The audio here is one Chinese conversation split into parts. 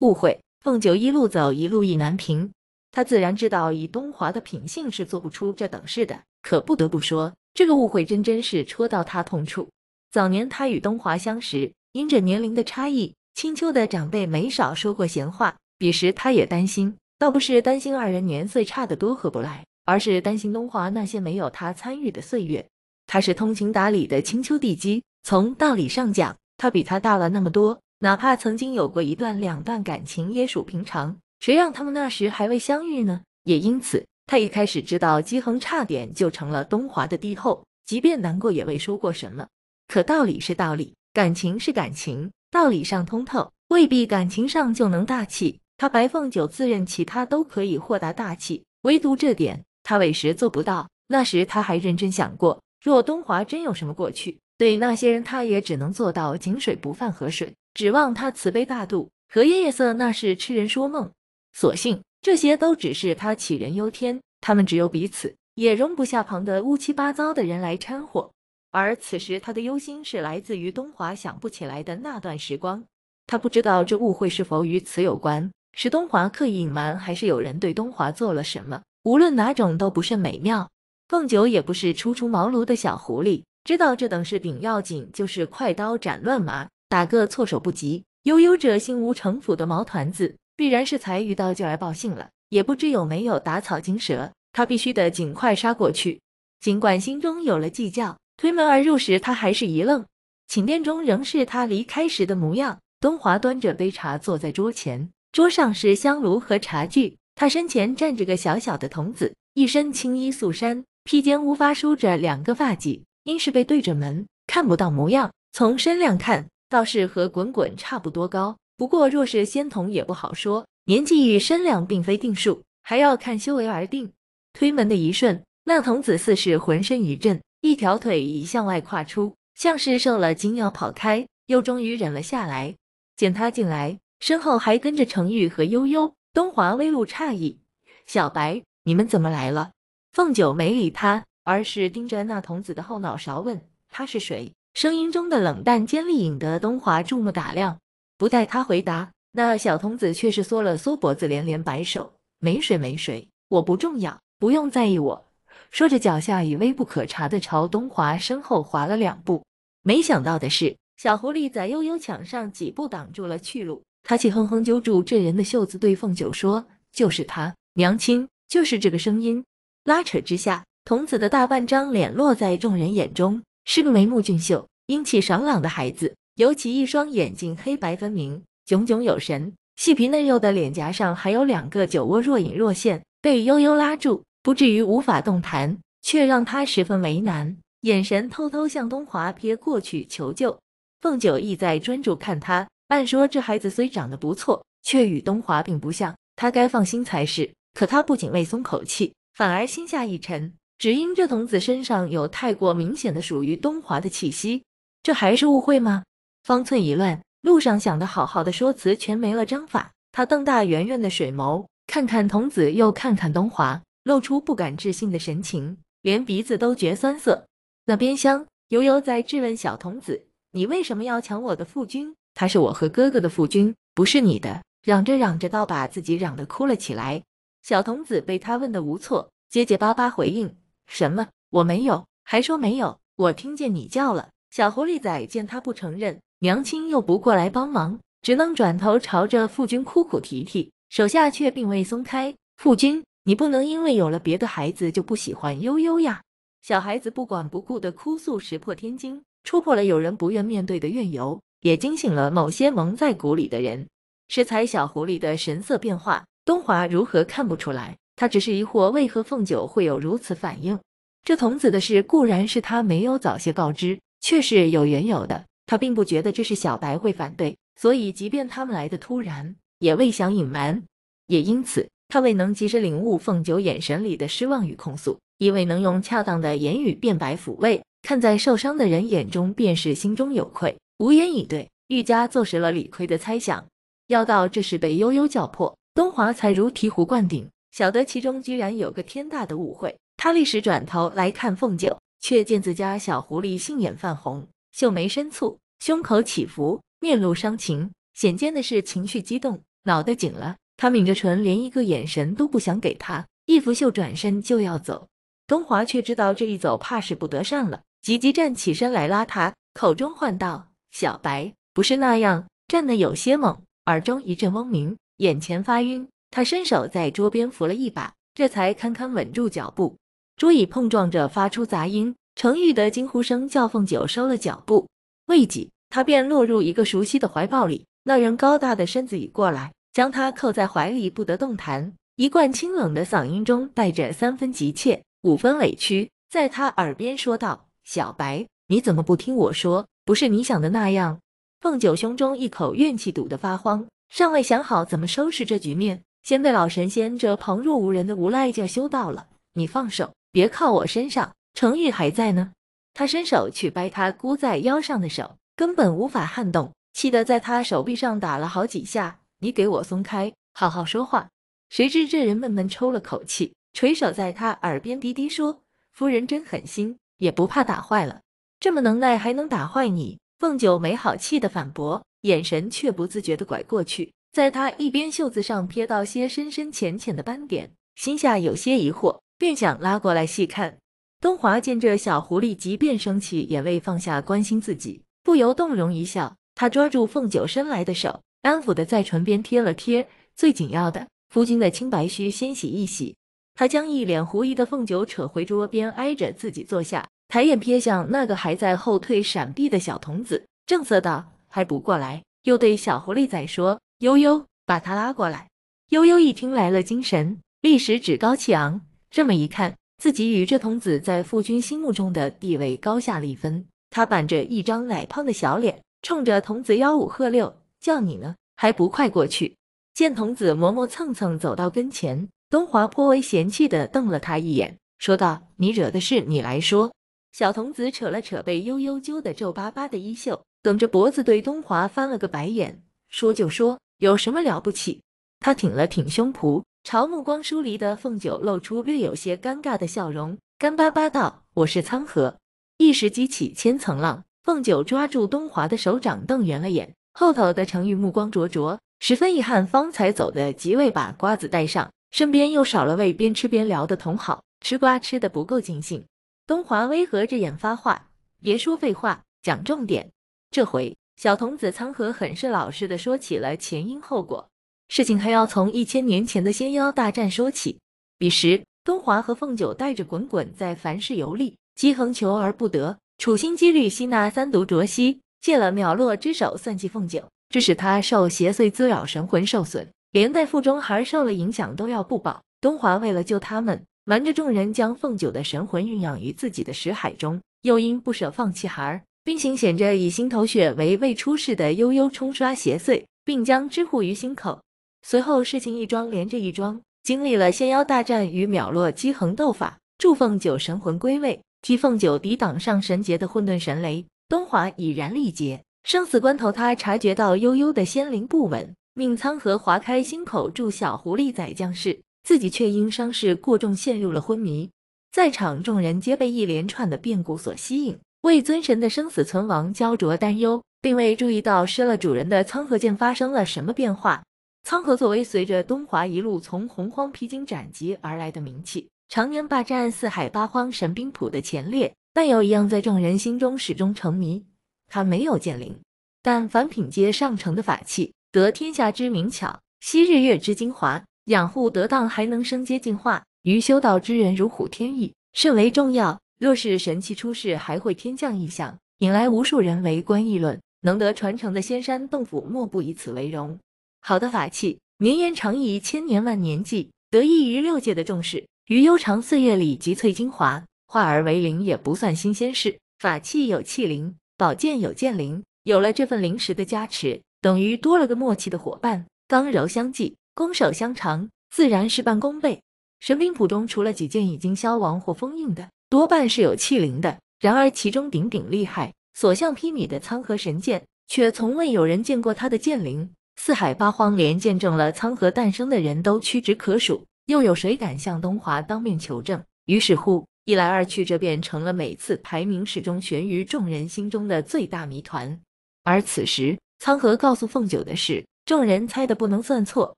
误会，凤九一路走，一路意难平。他自然知道，以东华的品性是做不出这等事的。可不得不说，这个误会真真是戳到他痛处。早年他与东华相识，因着年龄的差异，青丘的长辈没少说过闲话。彼时他也担心，倒不是担心二人年岁差得多合不来，而是担心东华那些没有他参与的岁月。他是通情达理的青丘帝姬，从道理上讲，他比他大了那么多。哪怕曾经有过一段两段感情也属平常，谁让他们那时还未相遇呢？也因此，他一开始知道姬恒差点就成了东华的帝后，即便难过也未说过什么。可道理是道理，感情是感情，道理上通透未必感情上就能大气。他白凤九自认其他都可以豁达大气，唯独这点他委实做不到。那时他还认真想过，若东华真有什么过去，对那些人他也只能做到井水不犯河水。指望他慈悲大度，和夜夜色，那是痴人说梦。所幸这些都只是他杞人忧天，他们只有彼此，也容不下旁的乌七八糟的人来掺和。而此时他的忧心是来自于东华想不起来的那段时光，他不知道这误会是否与此有关，是东华刻意隐瞒，还是有人对东华做了什么？无论哪种，都不甚美妙。凤九也不是初出茅庐的小狐狸，知道这等事顶要紧，就是快刀斩乱麻。打个措手不及，悠悠者心无城府的毛团子，必然是才遇到就来报信了，也不知有没有打草惊蛇。他必须得尽快杀过去，尽管心中有了计较，推门而入时，他还是一愣。寝殿中仍是他离开时的模样，东华端着杯茶坐在桌前，桌上是香炉和茶具，他身前站着个小小的童子，一身青衣素衫，披肩乌发梳着两个发髻，因是背对着门，看不到模样。从身量看，倒是和滚滚差不多高，不过若是仙童也不好说，年纪与身量并非定数，还要看修为而定。推门的一瞬，那童子似是浑身一震，一条腿已向外跨出，像是受了惊要跑开，又终于忍了下来。见他进来，身后还跟着程玉和悠悠，东华微露诧异：“小白，你们怎么来了？”凤九没理他，而是盯着那童子的后脑勺问：“他是谁？”声音中的冷淡尖利，引得东华注目打量。不待他回答，那小童子却是缩了缩脖子，连连摆手：“没谁，没谁，我不重要，不用在意我。”说着，脚下已微不可察地朝东华身后滑了两步。没想到的是，小狐狸在悠悠抢上几步，挡住了去路。他气哼哼揪住这人的袖子，对凤九说：“就是他，娘亲，就是这个声音。”拉扯之下，童子的大半张脸落在众人眼中。是个眉目俊秀、英气爽朗的孩子，尤其一双眼睛黑白分明，炯炯有神，细皮嫩肉的脸颊上还有两个酒窝若隐若现。被悠悠拉住，不至于无法动弹，却让他十分为难，眼神偷偷向东华瞥过去求救。凤九意在专注看他，按说这孩子虽长得不错，却与东华并不像，他该放心才是。可他不仅未松口气，反而心下一沉。只因这童子身上有太过明显的属于东华的气息，这还是误会吗？方寸已乱，路上想的好好的说辞全没了章法。他瞪大圆圆的水眸，看看童子，又看看东华，露出不敢置信的神情，连鼻子都觉酸涩。那边厢，悠悠在质问小童子：“你为什么要抢我的父君？他是我和哥哥的父君，不是你的！”嚷着嚷着，倒把自己嚷得哭了起来。小童子被他问得无措，结结巴巴回应。什么？我没有，还说没有？我听见你叫了。小狐狸仔见他不承认，娘亲又不过来帮忙，只能转头朝着父君哭哭啼啼，手下却并未松开。父君，你不能因为有了别的孩子就不喜欢悠悠呀！小孩子不管不顾的哭诉，石破天惊，戳破了有人不愿面对的怨由，也惊醒了某些蒙在鼓里的人。石材小狐狸的神色变化，东华如何看不出来？他只是疑惑，为何凤九会有如此反应？这童子的事固然是他没有早些告知，却是有缘由的。他并不觉得这是小白会反对，所以即便他们来的突然，也未想隐瞒。也因此，他未能及时领悟凤九眼神里的失望与控诉，亦未能用恰当的言语辩白抚慰。看在受伤的人眼中，便是心中有愧，无言以对，愈加坐实了理亏的猜想。要到这时被悠悠叫破，东华才如醍醐灌顶，晓得其中居然有个天大的误会。他立时转头来看凤九，却见自家小狐狸杏眼泛红，秀眉深蹙，胸口起伏，面露伤情，显见的是情绪激动，脑袋紧了。他抿着唇，连一个眼神都不想给他。一拂袖转身就要走，东华却知道这一走怕是不得善了，急急站起身来拉他，口中唤道：“小白，不是那样。”站得有些猛，耳中一阵嗡鸣，眼前发晕，他伸手在桌边扶了一把，这才堪堪稳住脚步。桌椅碰撞着发出杂音，程玉的惊呼声叫凤九收了脚步，未几，他便落入一个熟悉的怀抱里。那人高大的身子已过来，将他扣在怀里不得动弹。一贯清冷的嗓音中带着三分急切，五分委屈，在他耳边说道：“小白，你怎么不听我说？不是你想的那样。”凤九胸中一口怨气堵得发慌，尚未想好怎么收拾这局面，先被老神仙这旁若无人的无赖劲修到了。你放手。别靠我身上，程玉还在呢。他伸手去掰他箍在腰上的手，根本无法撼动，气得在他手臂上打了好几下。你给我松开，好好说话。谁知这人闷闷抽了口气，垂手在他耳边低低说：“夫人真狠心，也不怕打坏了。这么能耐，还能打坏你？”凤九没好气的反驳，眼神却不自觉的拐过去，在他一边袖子上瞥到些深深浅浅的斑点，心下有些疑惑。便想拉过来细看。东华见这小狐狸即便生气也未放下关心自己，不由动容一笑。他抓住凤九伸来的手，安抚的在唇边贴了贴。最紧要的，夫君的清白须先洗一洗。他将一脸狐疑的凤九扯回桌边，挨着自己坐下，抬眼瞥向那个还在后退闪避的小童子，正色道：“还不过来？”又对小狐狸崽说：“悠悠，把他拉过来。”悠悠一听来了精神，立时趾高气昂。这么一看，自己与这童子在父君心目中的地位高下立分。他板着一张奶胖的小脸，冲着童子吆五喝六：“叫你呢，还不快过去！”见童子磨磨蹭蹭走到跟前，东华颇为嫌弃地瞪了他一眼，说道：“你惹的事，你来说。”小童子扯了扯被悠悠揪得皱巴巴的衣袖，梗着脖子对东华翻了个白眼，说：“就说，有什么了不起？”他挺了挺胸脯。朝目光疏离的凤九露出略有些尴尬的笑容，干巴巴道：“我是苍河。”一时激起千层浪，凤九抓住东华的手掌，瞪圆了眼。后头的程昱目光灼灼，十分遗憾方才走的极未把瓜子带上，身边又少了位边吃边聊的同好，吃瓜吃的不够尽兴。东华微合着眼发话：“别说废话，讲重点。”这回小童子苍河很是老实的说起了前因后果。事情还要从一千年前的仙妖大战说起。彼时，东华和凤九带着滚滚在凡世游历，姬恒求而不得，处心积虑吸纳三毒浊息，借了鸟落之手算计凤九，致使他受邪祟滋扰，神魂受损，连带腹中孩受了影响都要不保。东华为了救他们，瞒着众人将凤九的神魂运养于自己的识海中，又因不舍放弃孩儿，并行显着以心头血为未出世的悠悠冲刷邪祟，并将之护于心口。随后事情一桩连着一桩，经历了仙妖大战与秒落姬恒斗法，祝凤九神魂归位，姬凤九抵挡上神劫的混沌神雷，东华已然力竭。生死关头，他察觉到悠悠的仙灵不稳，命苍河划开心口助小狐狸崽降世，自己却因伤势过重陷入了昏迷。在场众人皆被一连串的变故所吸引，为尊神的生死存亡焦灼担忧，并未注意到失了主人的苍河剑发生了什么变化。苍河作为随着东华一路从洪荒披荆斩棘而来的名气，常年霸占四海八荒神兵谱的前列。但有一样在众人心中始终成谜：他没有剑灵，但凡品阶上乘的法器，得天下之名巧，吸日月之精华，养护得当还能升阶进化，于修道之人如虎添翼，甚为重要。若是神器出世，还会天降异象，引来无数人围观议论。能得传承的仙山洞府，莫不以此为荣。好的法器，绵延长以千年万年计，得益于六界的重视，于悠长岁月里集萃精华，化而为灵也不算新鲜事。法器有器灵，宝剑有剑灵，有了这份灵石的加持，等于多了个默契的伙伴，刚柔相济，攻守相长，自然事半功倍。神兵谱中除了几件已经消亡或封印的，多半是有器灵的。然而其中鼎鼎厉害、所向披靡的苍河神剑，却从未有人见过它的剑灵。四海八荒，连见证了苍河诞生的人都屈指可数，又有谁敢向东华当面求证？于是乎，一来二去，这便成了每次排名始终悬于众人心中的最大谜团。而此时，苍河告诉凤九的是，众人猜的不能算错。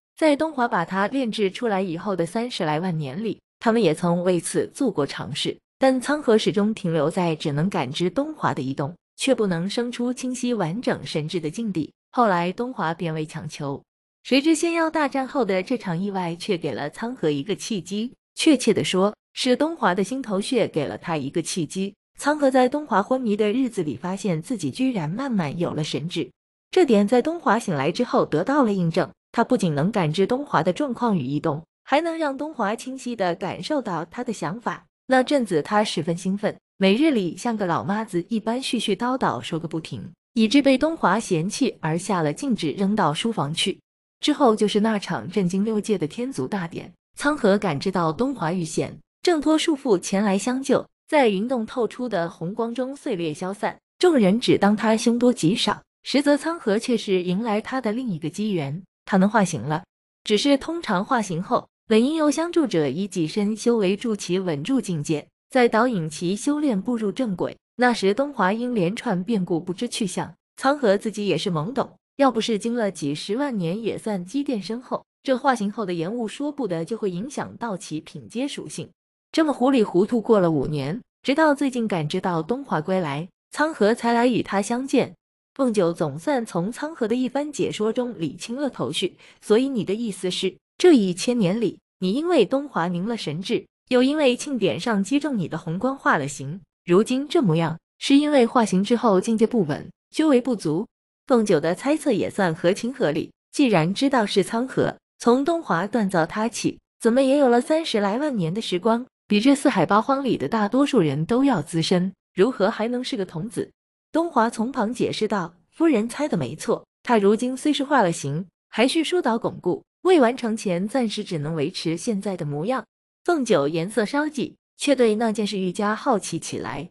在东华把它炼制出来以后的三十来万年里，他们也曾为此做过尝试，但苍河始终停留在只能感知东华的移动，却不能生出清晰完整神智的境地。后来，东华变未强求，谁知仙妖大战后的这场意外却给了苍河一个契机。确切的说，是东华的心头血给了他一个契机。苍河在东华昏迷的日子里，发现自己居然慢慢有了神智。这点在东华醒来之后得到了印证。他不仅能感知东华的状况与异动，还能让东华清晰的感受到他的想法。那阵子，他十分兴奋，每日里像个老妈子一般絮絮叨叨，说个不停。以致被东华嫌弃而下了禁制，扔到书房去。之后就是那场震惊六界的天族大典，苍河感知到东华遇险，挣脱束缚前来相救，在云洞透出的红光中碎裂消散。众人只当他凶多吉少，实则苍河却是迎来他的另一个机缘。他能化形了，只是通常化形后，本应由相助者以己身修为助其稳住境界，再导引其修炼步入正轨。那时东华因连串变故不知去向，苍河自己也是懵懂，要不是经了几十万年也算积淀深厚，这化形后的延误，说不得就会影响到其品阶属性。这么糊里糊涂过了五年，直到最近感知到东华归来，苍河才来与他相见。凤九总算从苍河的一番解说中理清了头绪。所以你的意思是，这一千年里，你因为东华凝了神智，又因为庆典上击中你的红光化了形。如今这模样，是因为化形之后境界不稳，修为不足。凤九的猜测也算合情合理。既然知道是苍河从东华锻造他起，怎么也有了三十来万年的时光，比这四海八荒里的大多数人都要资深，如何还能是个童子？东华从旁解释道：“夫人猜的没错，他如今虽是化了形，还需疏导巩固，未完成前暂时只能维持现在的模样。”凤九颜色稍霁。却对那件事愈加好奇起来。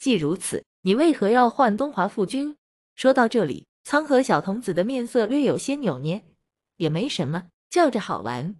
既如此，你为何要换东华父君？说到这里，苍河小童子的面色略有些扭捏，也没什么，叫着好玩。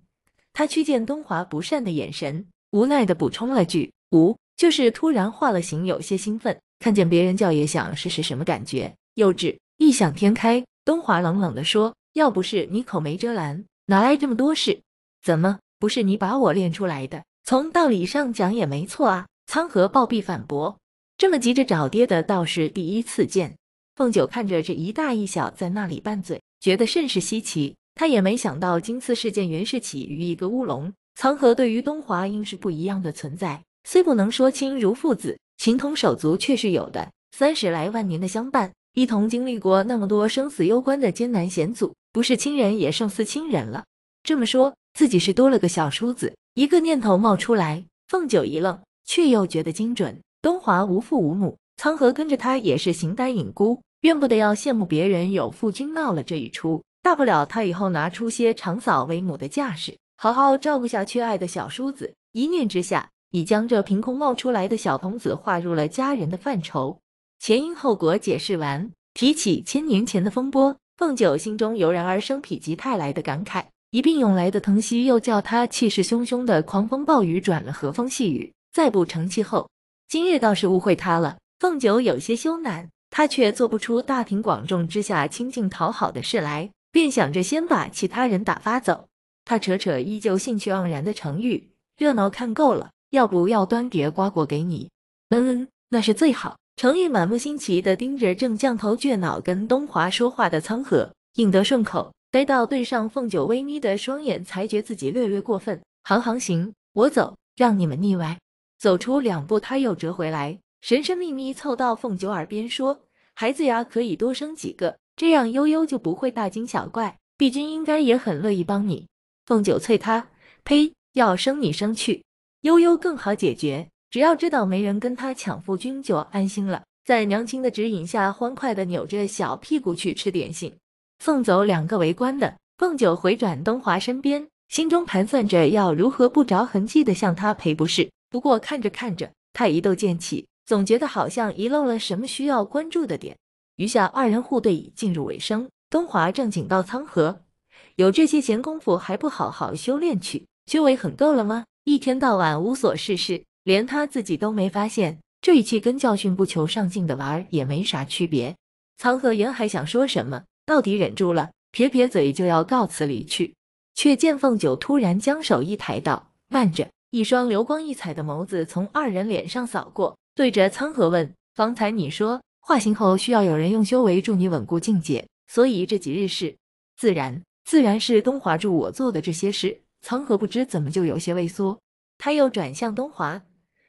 他趋见东华不善的眼神，无奈的补充了句：“无，就是突然化了形，有些兴奋，看见别人叫也想试试什么感觉，幼稚，异想天开。”东华冷冷的说：“要不是你口没遮拦，哪来这么多事？怎么，不是你把我练出来的？”从道理上讲也没错啊，苍河暴毙反驳。这么急着找爹的倒是第一次见。凤九看着这一大一小在那里拌嘴，觉得甚是稀奇。他也没想到，今次事件原是起于一个乌龙。苍河对于东华应是不一样的存在，虽不能说亲如父子，情同手足却是有的。三十来万年的相伴，一同经历过那么多生死攸关的艰难险阻，不是亲人也胜似亲人了。这么说，自己是多了个小叔子。一个念头冒出来，凤九一愣，却又觉得精准。东华无父无母，苍河跟着他也是形单影孤，怨不得要羡慕别人有父君。闹了这一出，大不了他以后拿出些长嫂为母的架势，好好照顾下缺爱的小叔子。一念之下，已将这凭空冒出来的小童子划入了家人的范畴。前因后果解释完，提起千年前的风波，凤九心中油然而生否极泰来的感慨。一并涌来的藤溪又叫他气势汹汹的狂风暴雨转了和风细雨，再不成气候，今日倒是误会他了。凤九有些羞赧，他却做不出大庭广众之下亲近讨好的事来，便想着先把其他人打发走。他扯扯依旧兴趣盎然的程玉，热闹看够了，要不要端碟瓜果给你？嗯嗯，那是最好。程玉满目新奇的盯着正降头倔脑跟东华说话的苍河，应得顺口。待到对上凤九微眯的双眼，才觉自己略略过分。行行行，我走，让你们腻歪。走出两步，他又折回来，神神秘秘凑到凤九耳边说：“孩子呀，可以多生几个，这样悠悠就不会大惊小怪。碧君应该也很乐意帮你。”凤九啐他：“呸！要生你生去，悠悠更好解决，只要知道没人跟他抢夫君，就安心了。”在娘亲的指引下，欢快的扭着小屁股去吃点心。送走两个围观的凤九，回转东华身边，心中盘算着要如何不着痕迹的向他赔不是。不过看着看着，他一斗渐起，总觉得好像遗漏了什么需要关注的点。余下二人互对已进入尾声，东华正警告仓河：“有这些闲工夫，还不好好修炼去？修为很够了吗？一天到晚无所事事，连他自己都没发现。”这一气跟教训不求上进的娃儿也没啥区别。苍河原还想说什么。到底忍住了，撇撇嘴就要告辞离去，却见凤九突然将手一抬，道：“慢着！”一双流光溢彩的眸子从二人脸上扫过，对着苍河问：“方才你说化形后需要有人用修为助你稳固境界，所以这几日事……自然自然是东华助我做的这些事。”苍河不知怎么就有些畏缩，他又转向东华：“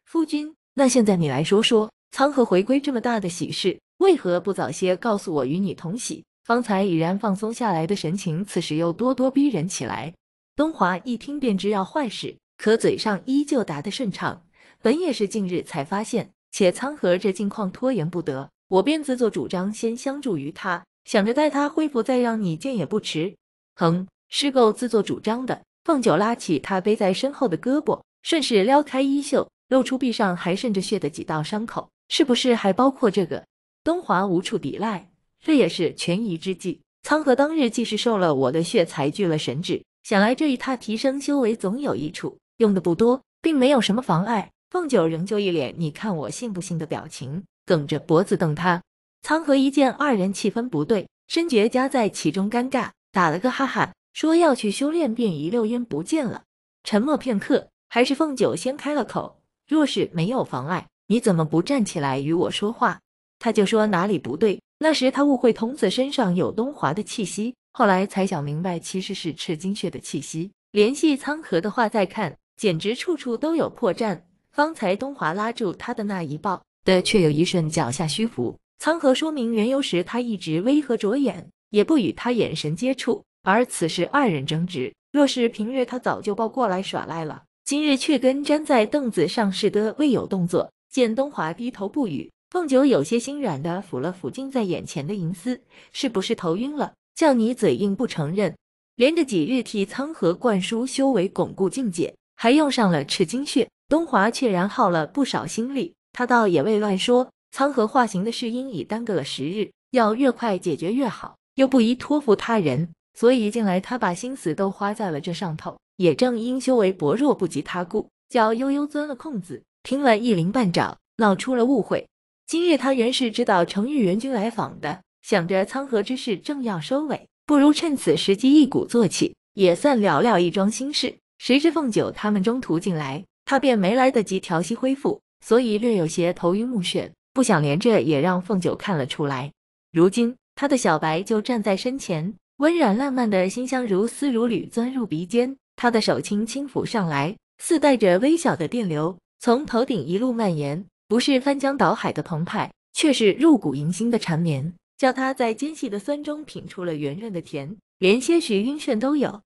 夫君，那现在你来说说，苍河回归这么大的喜事，为何不早些告诉我，与你同喜？”方才已然放松下来的神情，此时又咄咄逼人起来。东华一听便知要坏事，可嘴上依旧答得顺畅。本也是近日才发现，且苍和这境况拖延不得，我便自作主张先相助于他，想着待他恢复再让你见也不迟。哼，是够自作主张的。凤九拉起他背在身后的胳膊，顺势撩开衣袖，露出臂上还渗着血的几道伤口。是不是还包括这个？东华无处抵赖。这也是权宜之计。苍河当日既是受了我的血，才聚了神智，想来这一踏提升修为总有益处，用的不多，并没有什么妨碍。凤九仍旧一脸“你看我信不信”的表情，梗着脖子瞪他。苍河一见二人气氛不对，深觉夹在其中尴尬，打了个哈哈，说要去修炼，便一溜烟不见了。沉默片刻，还是凤九先开了口：“若是没有妨碍，你怎么不站起来与我说话？他就说哪里不对。”那时他误会童子身上有东华的气息，后来才想明白，其实是赤金血的气息。联系苍河的话再看，简直处处都有破绽。方才东华拉住他的那一抱的，却有一瞬脚下虚浮。苍河说明缘由时，他一直微合着眼，也不与他眼神接触。而此时二人争执，若是平日他早就抱过来耍赖了，今日却跟粘在凳子上似的未有动作。见东华低头不语。凤九有些心软的抚了抚近在眼前的银丝，是不是头晕了？叫你嘴硬不承认，连着几日替苍河灌输修为，巩固境界，还用上了赤金血，东华却然耗了不少心力。他倒也未乱说，苍河化形的事因已耽搁了时日，要越快解决越好，又不宜托付他人，所以近来他把心思都花在了这上头。也正因修为薄弱不及他故，叫悠悠钻了空子，听了一鳞半爪，闹出了误会。今日他原是知道程玉援军来访的，想着仓河之事正要收尾，不如趁此时机一鼓作气，也算了了一桩心事。谁知凤九他们中途进来，他便没来得及调息恢复，所以略有些头晕目眩，不想连着也让凤九看了出来。如今他的小白就站在身前，温软烂漫的馨香如丝如缕钻入鼻尖，他的手轻轻抚上来，似带着微小的电流，从头顶一路蔓延。不是翻江倒海的澎湃，却是入骨迎心的缠绵，叫他在尖细的酸中品出了圆润的甜，连些许晕眩都有。